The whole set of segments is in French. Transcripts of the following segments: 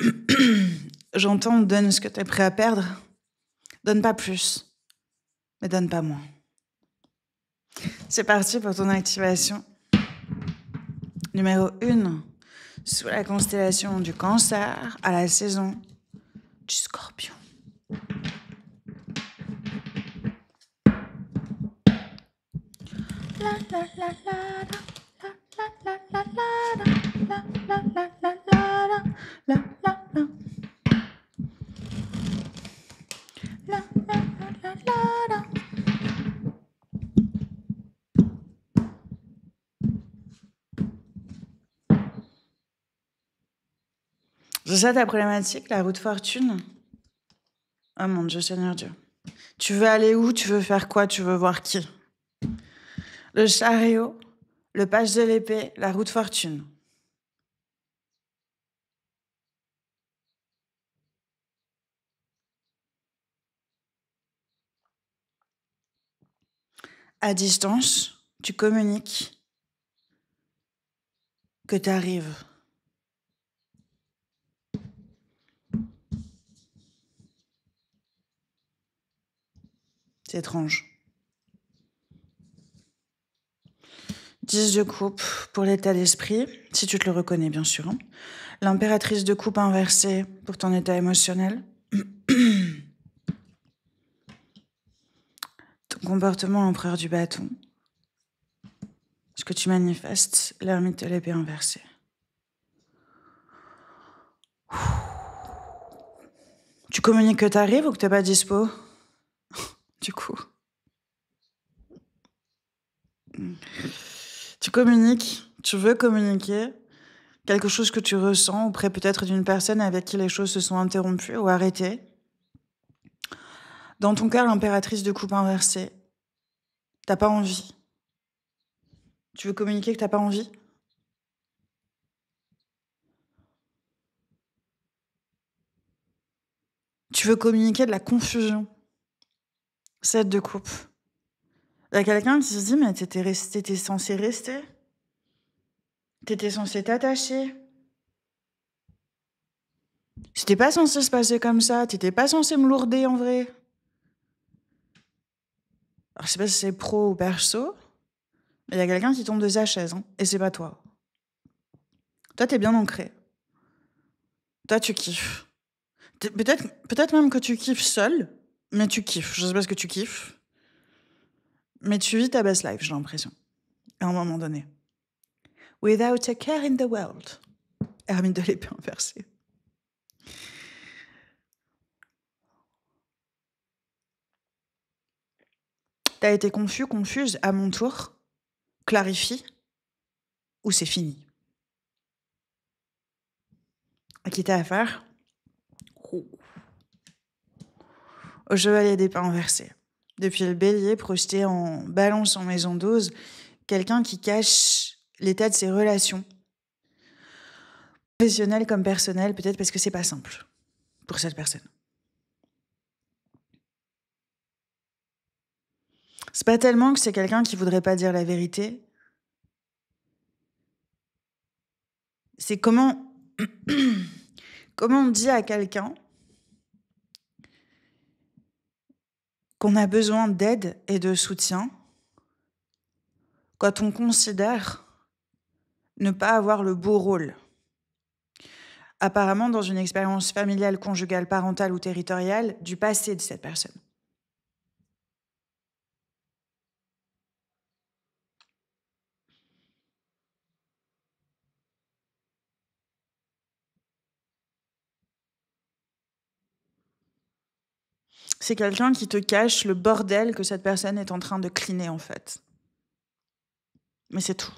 J'entends, donne ce que tu es prêt à perdre. Donne pas plus, mais donne pas moins. C'est parti pour ton activation. Numéro 1. Sous la constellation du cancer à la saison du scorpion. La, la, la, ça ta problématique, la route fortune Oh mon Dieu, Seigneur Dieu. Tu veux aller où Tu veux faire quoi Tu veux voir qui Le chariot, le page de l'épée, la route fortune. À distance, tu communiques que tu arrives. C'est étrange. 10 de coupe pour l'état d'esprit, si tu te le reconnais bien sûr. Hein. L'impératrice de coupe inversée pour ton état émotionnel. ton comportement empereur du bâton. Ce que tu manifestes, l'ermite de l'épée inversée. Tu communiques que tu t'arrives ou que t'es pas dispo du coup. Hmm. Tu communiques, tu veux communiquer quelque chose que tu ressens auprès peut-être d'une personne avec qui les choses se sont interrompues ou arrêtées. Dans ton cœur, l'impératrice de coupe inversée, t'as pas envie. Tu veux communiquer que t'as pas envie Tu veux communiquer de la confusion cette de coupe. Il y a quelqu'un qui se dit, mais t'étais, censé rester. T'étais censé t'attacher. C'était pas censé se passer comme ça. T'étais pas censé me lourder en vrai. Alors, je sais pas si c'est pro ou perso, mais il y a quelqu'un qui tombe de sa chaise, hein, et c'est pas toi. Toi, t'es bien ancré. Toi, tu kiffes. Peut-être peut être même que tu kiffes seul, mais tu kiffes. Je sais pas ce que tu kiffes. Mais tu vis ta best life, j'ai l'impression. À un moment donné. Without a care in the world. Hermine de l'épée inversée. T'as été confus, confuse, à mon tour, clarifie, ou c'est fini. À qui t'as affaire au chevalier des pas inversés. Depuis le bélier projeté en balance en maison dose, quelqu'un qui cache l'état de ses relations, professionnelles comme personnelles, peut-être parce que c'est pas simple pour cette personne. C'est pas tellement que c'est quelqu'un qui voudrait pas dire la vérité. C'est comment comment on dit à quelqu'un qu'on a besoin d'aide et de soutien quand on considère ne pas avoir le beau rôle. Apparemment, dans une expérience familiale, conjugale, parentale ou territoriale du passé de cette personne. c'est quelqu'un qui te cache le bordel que cette personne est en train de cliner en fait. Mais c'est tout.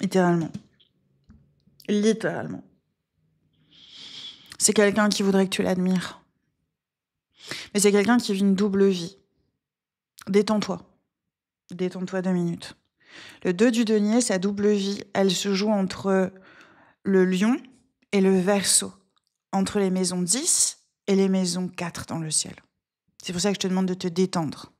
Littéralement. Littéralement. C'est quelqu'un qui voudrait que tu l'admires. Mais c'est quelqu'un qui vit une double vie. Détends-toi. Détends-toi deux minutes. Le 2 du denier, sa double vie, elle se joue entre le lion et le verso, entre les maisons 10 et les maisons 4 dans le ciel. C'est pour ça que je te demande de te détendre.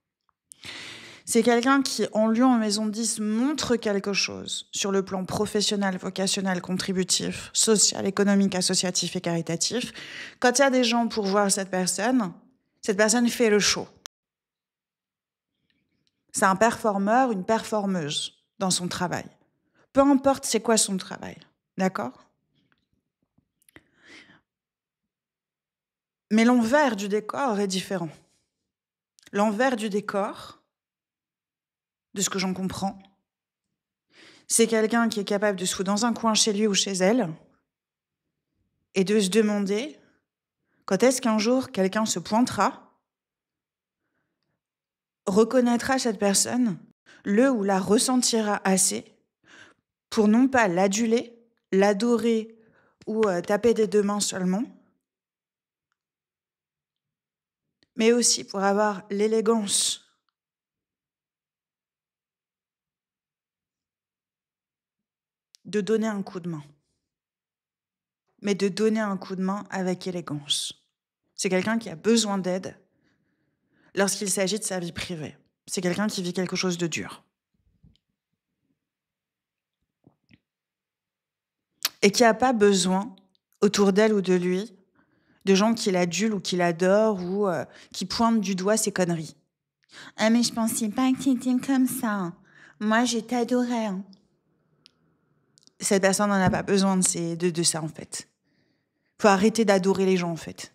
C'est quelqu'un qui, en lion en maison 10, montre quelque chose sur le plan professionnel, vocationnel, contributif, social, économique, associatif et caritatif. Quand il y a des gens pour voir cette personne, cette personne fait le show. C'est un performeur, une performeuse dans son travail. Peu importe c'est quoi son travail. D'accord Mais l'envers du décor est différent. L'envers du décor, de ce que j'en comprends, c'est quelqu'un qui est capable de se foutre dans un coin chez lui ou chez elle et de se demander quand est-ce qu'un jour quelqu'un se pointera, reconnaîtra cette personne, le ou la ressentira assez pour non pas l'aduler, l'adorer ou euh, taper des deux mains seulement, mais aussi pour avoir l'élégance de donner un coup de main, mais de donner un coup de main avec élégance. C'est quelqu'un qui a besoin d'aide lorsqu'il s'agit de sa vie privée. C'est quelqu'un qui vit quelque chose de dur. et qui n'a pas besoin, autour d'elle ou de lui, de gens qui l'adulent ou qui l'adorent ou euh, qui pointent du doigt ses conneries. Ah, mais je pensais pas que t'étais comme ça. Moi, je t'adorais. Hein. Cette personne n'en a pas besoin de, ces, de, de ça, en fait. Faut arrêter d'adorer les gens, en fait.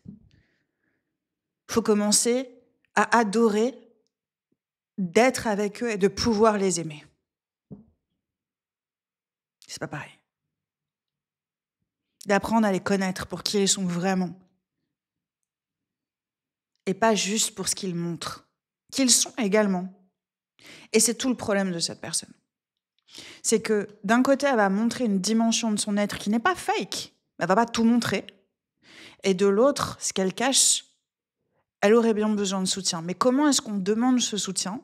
Faut commencer à adorer d'être avec eux et de pouvoir les aimer. C'est pas pareil d'apprendre à les connaître pour qui ils sont vraiment. Et pas juste pour ce qu'ils montrent, qu'ils sont également. Et c'est tout le problème de cette personne. C'est que d'un côté, elle va montrer une dimension de son être qui n'est pas fake, Elle elle va pas tout montrer. Et de l'autre, ce qu'elle cache, elle aurait bien besoin de soutien. Mais comment est-ce qu'on demande ce soutien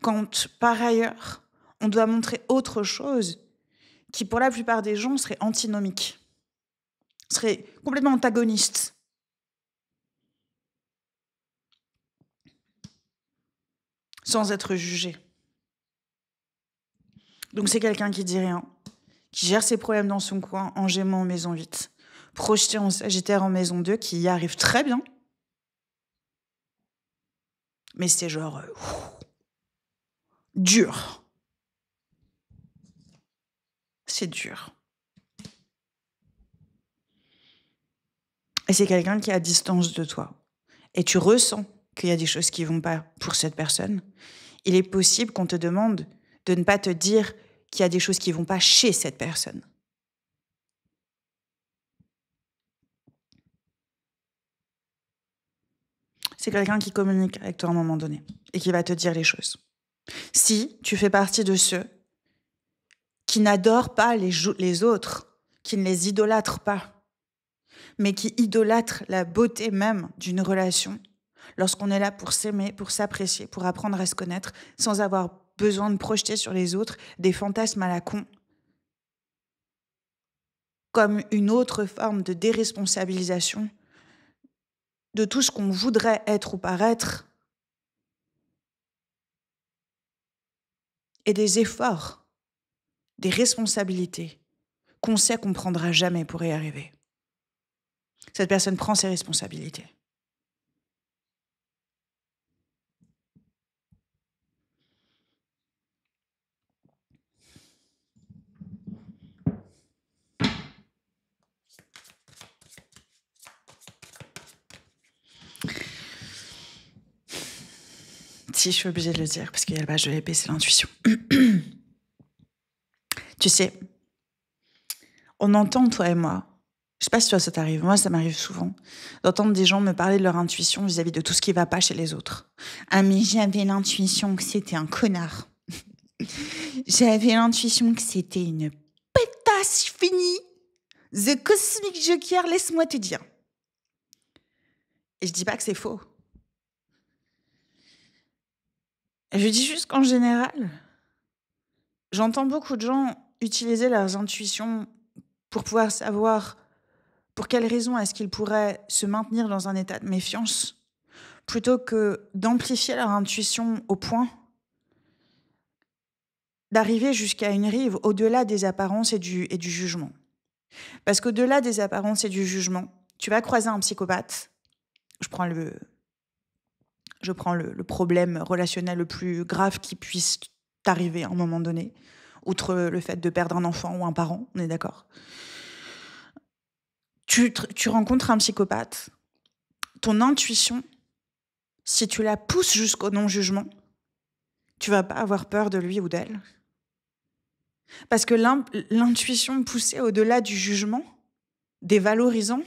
quand, par ailleurs, on doit montrer autre chose qui, pour la plupart des gens, serait antinomique serait complètement antagoniste. sans être jugé. Donc c'est quelqu'un qui dit rien, qui gère ses problèmes dans son coin en gémant en maison 8, projeté en Sagittaire en maison 2, qui y arrive très bien. Mais c'est genre euh, dur. C'est dur. Et c'est quelqu'un qui est à distance de toi. Et tu ressens qu'il y a des choses qui vont pas pour cette personne. Il est possible qu'on te demande de ne pas te dire qu'il y a des choses qui vont pas chez cette personne. C'est quelqu'un qui communique avec toi à un moment donné et qui va te dire les choses. Si tu fais partie de ceux qui n'adorent pas les, les autres, qui ne les idolâtrent pas, mais qui idolâtre la beauté même d'une relation, lorsqu'on est là pour s'aimer, pour s'apprécier, pour apprendre à se connaître, sans avoir besoin de projeter sur les autres des fantasmes à la con, comme une autre forme de déresponsabilisation de tout ce qu'on voudrait être ou paraître, et des efforts, des responsabilités qu'on sait qu'on prendra jamais pour y arriver cette personne prend ses responsabilités. Si je suis obligée de le dire, parce qu'il y a le badge de l'épée, l'intuition. tu sais, on entend, toi et moi, je sais pas si toi ça t'arrive. Moi, ça m'arrive souvent d'entendre des gens me parler de leur intuition vis-à-vis de tout ce qui va pas chez les autres. Ah, mais j'avais l'intuition que c'était un connard. j'avais l'intuition que c'était une pétasse finie. The Cosmic Joker, laisse-moi te dire. Et je dis pas que c'est faux. Je dis juste qu'en général, j'entends beaucoup de gens utiliser leurs intuitions pour pouvoir savoir pour quelles raison est-ce qu'ils pourraient se maintenir dans un état de méfiance plutôt que d'amplifier leur intuition au point d'arriver jusqu'à une rive au-delà des apparences et du, jugement. Parce qu'au-delà des apparences et du jugement, tu vas croiser un psychopathe. Je prends le, le problème relationnel le plus grave qui puisse t'arriver à un moment donné, outre le fait de perdre un enfant ou un parent, on est d'accord tu, rencontres un psychopathe, ton intuition, si tu la pousses jusqu'au non-jugement, tu vas pas avoir peur de lui ou d'elle. Parce que l'intuition poussée au-delà du jugement, dévalorisant,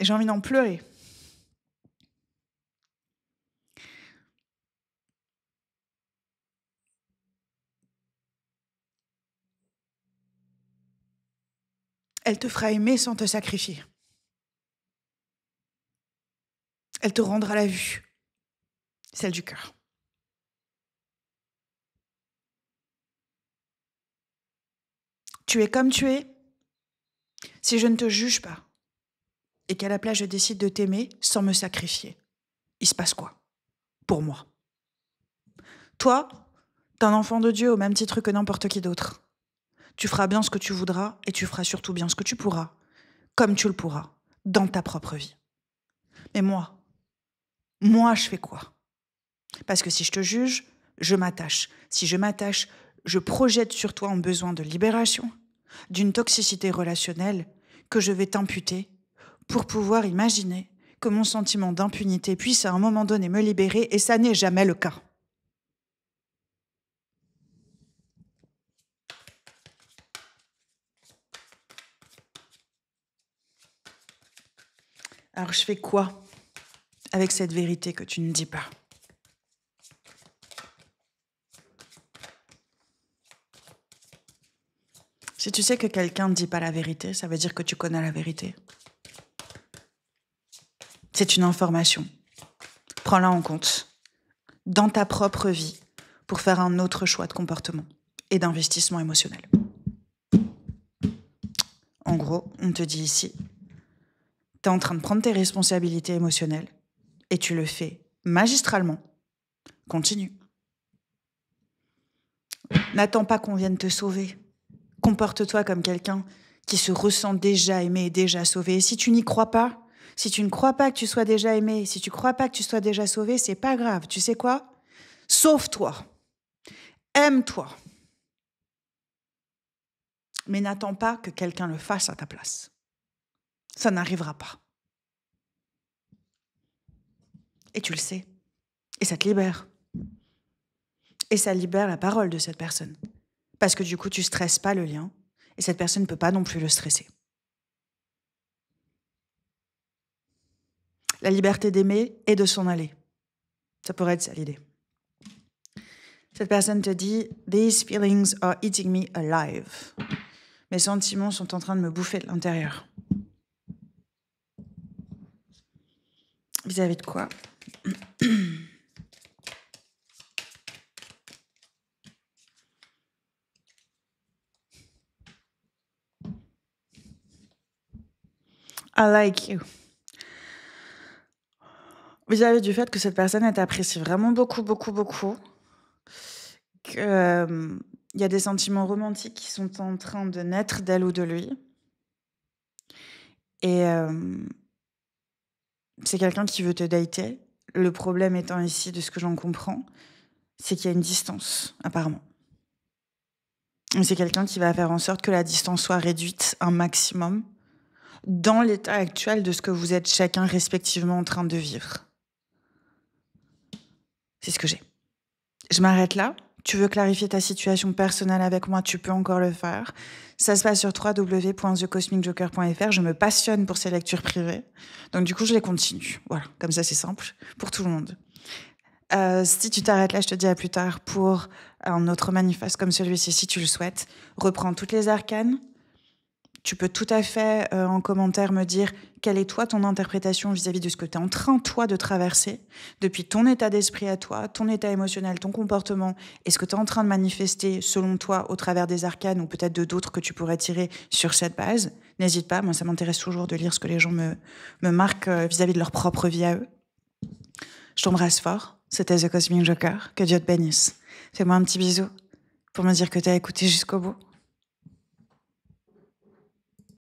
j'ai envie d'en pleurer. elle te fera aimer sans te sacrifier. Elle te rendra la vue, celle du cœur. Tu es comme tu es. Si je ne te juge pas et qu'à la place je décide de t'aimer sans me sacrifier, il se passe quoi Pour moi. Toi, t'es un enfant de Dieu au même titre que n'importe qui d'autre. Tu feras bien ce que tu voudras et tu feras surtout bien ce que tu pourras, comme tu le pourras, dans ta propre vie. Mais moi, moi, je fais quoi Parce que si je te juge, je m'attache. Si je m'attache, je projette sur toi un besoin de libération, d'une toxicité relationnelle que je vais t'imputer pour pouvoir imaginer que mon sentiment d'impunité puisse à un moment donné me libérer, et ça n'est jamais le cas. Alors je fais quoi avec cette vérité que tu ne dis pas Si tu sais que quelqu'un ne dit pas la vérité, ça veut dire que tu connais la vérité. C'est une information. Prends-la en compte dans ta propre vie pour faire un autre choix de comportement et d'investissement émotionnel. En gros, on te dit ici, tu es en train de prendre tes responsabilités émotionnelles et tu le fais magistralement. Continue. N'attends pas qu'on vienne te sauver. Comporte-toi comme quelqu'un qui se ressent déjà aimé et déjà sauvé. Et si tu n'y crois pas, si tu ne crois pas que tu sois déjà aimé, si tu ne crois pas que tu sois déjà sauvé, c'est pas grave. Tu sais quoi Sauve-toi. Aime-toi. Mais n'attends pas que quelqu'un le fasse à ta place ça n'arrivera pas. Et tu le sais. Et ça te libère. Et ça libère la parole de cette personne. Parce que du coup, tu stresses pas le lien. Et cette personne ne peut pas non plus le stresser. La liberté d'aimer et de s'en aller. Ça pourrait être ça l'idée. Cette personne te dit These feelings are eating me alive. Mes sentiments sont en train de me bouffer de l'intérieur. Vis-à-vis de quoi I like you. Vis-à-vis du fait que cette personne, est appréciée vraiment beaucoup, beaucoup, beaucoup. Euh, il y a des sentiments romantiques qui sont en train de naître d'elle ou de lui. Et, euh, c'est quelqu'un qui veut te dater. Le problème étant ici, de ce que j'en comprends, c'est qu'il y a une distance, apparemment. C'est quelqu'un qui va faire en sorte que la distance soit réduite un maximum dans l'état actuel de ce que vous êtes chacun respectivement en train de vivre. C'est ce que j'ai. Je m'arrête là tu veux clarifier ta situation personnelle avec moi, tu peux encore le faire. Ça se passe sur www.thecosmicjoker.fr. Je me passionne pour ces lectures privées. Donc, du coup, je les continue. Voilà. Comme ça, c'est simple pour tout le monde. Euh, si tu t'arrêtes là, je te dis à plus tard pour un autre manifeste comme celui-ci, si tu le souhaites. Reprends toutes les arcanes, tu peux tout à fait euh, en commentaire me dire quelle est toi ton interprétation vis-à-vis de ce que tu es en train toi de traverser, depuis ton état d'esprit à toi, ton état émotionnel, ton comportement, et ce que tu es en train de manifester selon toi au travers des arcanes ou peut-être de d'autres que tu pourrais tirer sur cette base. N'hésite pas, moi ça m'intéresse toujours de lire ce que les gens me, me marquent euh, vis-à-vis -vis de leur propre vie à eux. Je t'embrasse fort, c'était The Cosmic Joker, que Dieu te bénisse. Fais-moi un petit bisou pour me dire que tu as écouté jusqu'au bout.